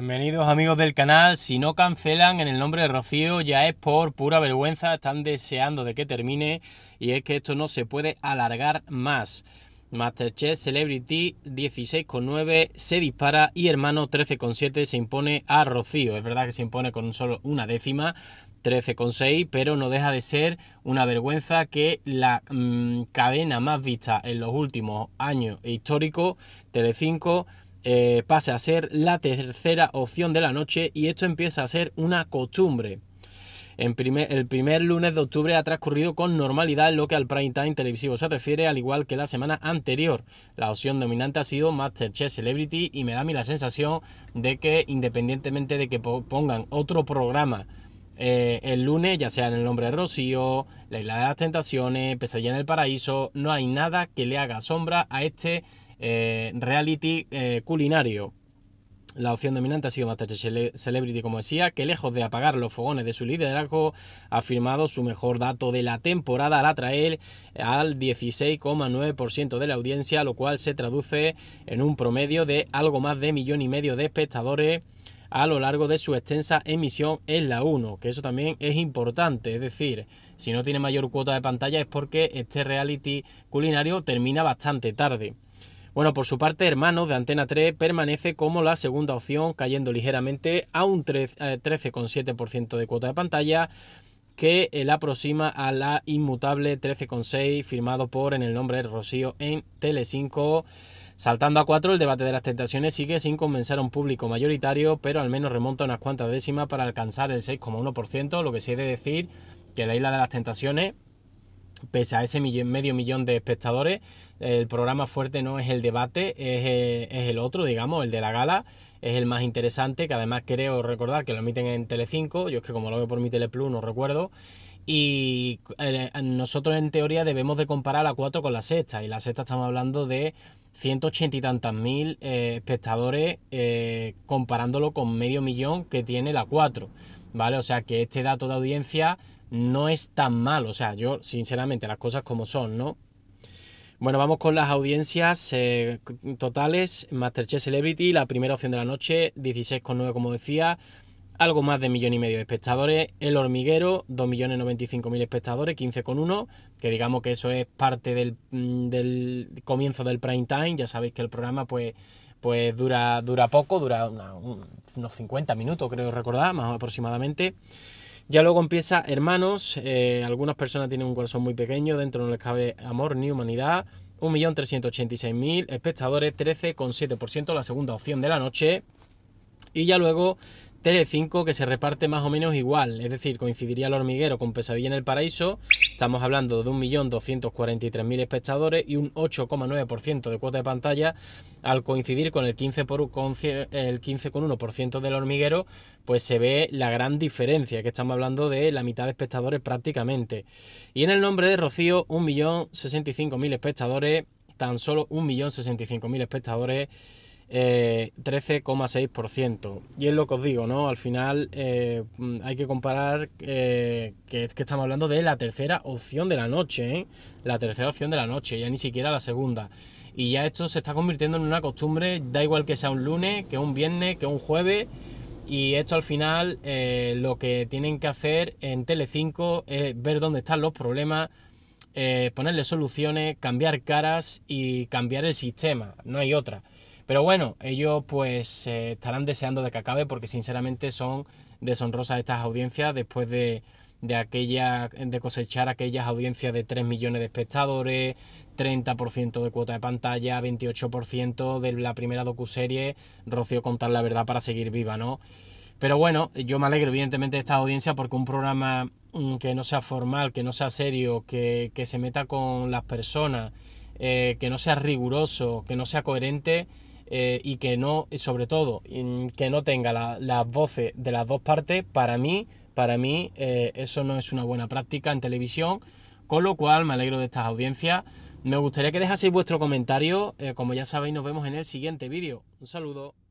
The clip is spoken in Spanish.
Bienvenidos amigos del canal, si no cancelan en el nombre de Rocío ya es por pura vergüenza, están deseando de que termine y es que esto no se puede alargar más. Masterchef Celebrity 16,9 se dispara y hermano 13,7 se impone a Rocío. Es verdad que se impone con solo una décima, 13,6, pero no deja de ser una vergüenza que la mm, cadena más vista en los últimos años históricos, Telecinco, 5 eh, pase a ser la tercera opción de la noche y esto empieza a ser una costumbre. el primer lunes de octubre ha transcurrido con normalidad en lo que al prime time televisivo se refiere, al igual que la semana anterior. La opción dominante ha sido Masterchef Celebrity y me da a mí la sensación de que independientemente de que pongan otro programa eh, el lunes, ya sea en el nombre de Rocío, La Isla de las Tentaciones, Pesadilla en el Paraíso, no hay nada que le haga sombra a este eh, reality eh, culinario. La opción dominante ha sido Masterchef Celebrity, como decía, que lejos de apagar los fogones de su liderazgo, ha firmado su mejor dato de la temporada al atraer al 16,9% de la audiencia, lo cual se traduce en un promedio de algo más de millón y medio de espectadores a lo largo de su extensa emisión en la 1, que eso también es importante, es decir, si no tiene mayor cuota de pantalla es porque este reality culinario termina bastante tarde. Bueno, por su parte, Hermanos de Antena 3 permanece como la segunda opción, cayendo ligeramente a un 13,7% eh, de cuota de pantalla que eh, la aproxima a la inmutable 13,6 firmado por en el nombre de Rocío en tele 5 Saltando a 4, el debate de las tentaciones sigue sin convencer a un público mayoritario, pero al menos remonta unas cuantas décimas para alcanzar el 6,1%, lo que sí de decir que la isla de las tentaciones pese a ese medio millón de espectadores, el programa fuerte no es el debate, eh, es, el otro, digamos, el de la gala, es el más interesante, que además creo recordar que lo emiten en Telecinco, yo es que como lo veo por mi Teleplus no recuerdo, y eh, nosotros en teoría debemos de comparar la 4 con la sexta, y la sexta estamos hablando de 180 y tantas mil eh, espectadores comparándolo con medio millón que tiene la 4, ¿vale? O sea que este dato de audiencia no es tan mal. O sea, yo sinceramente las cosas como son, ¿no? Bueno, vamos con las audiencias eh, totales. Masterchef Celebrity, la primera opción de la noche, 16,9 como decía. Algo más de millón y medio de espectadores. El hormiguero, 2.095.000 espectadores, 15,1. Que digamos que eso es parte mm, del, comienzo del prime time. Ya sabéis que el programa pues, pues dura, dura poco, dura unos 50 minutos creo recordar, más aproximadamente. Ya luego empieza Hermanos, eh, algunas personas tienen un corazón muy pequeño, dentro no les cabe amor ni humanidad. 1.386.000 espectadores, 13,7% la segunda opción de la noche. Y ya luego Tele5 que se reparte más o menos igual, es decir, coincidiría el hormiguero con Pesadilla en el Paraíso, estamos hablando de 1.243.000 espectadores y un 8,9% de cuota de pantalla, al coincidir con el 15,1% el 15 del hormiguero, pues se ve la gran diferencia, que estamos hablando de la mitad de espectadores prácticamente. Y en el nombre de Rocío, 1.065.000 espectadores, tan solo 1.065.000 espectadores 13,6%. Eh, y es lo que os digo, ¿no? Al final eh, hay que comparar eh, que, estamos hablando de la tercera opción de la noche, La tercera opción de la noche, ya ni siquiera la segunda. Y ya esto se está convirtiendo en una costumbre, da igual que sea un lunes, que un viernes, que un jueves. Y esto al final lo que tienen que hacer en Telecinco es ver dónde están los problemas, ponerle soluciones, cambiar caras y cambiar el sistema. No hay otra. Pero bueno, ellos pues eh, estarán deseando de que acabe porque sinceramente son deshonrosas estas audiencias después de, aquella, de cosechar aquellas audiencias de 3 millones de espectadores, 30% de cuota de pantalla, 28% de la primera docuserie, Rocío contar la verdad para seguir viva, ¿no? Pero bueno, yo me alegro evidentemente de esta audiencia porque un programa mm, que no sea formal, que no sea serio, que, se meta con las personas, eh, que no sea riguroso, que no sea coherente, eh, y que no, sobre todo, que no tenga las voces de las dos partes, para mí, para mí eh, eso no es una buena práctica en televisión, con lo cual me alegro de estas audiencias. Me gustaría que dejaseis vuestro comentario, eh, como ya sabéis nos vemos en el siguiente vídeo. Un saludo.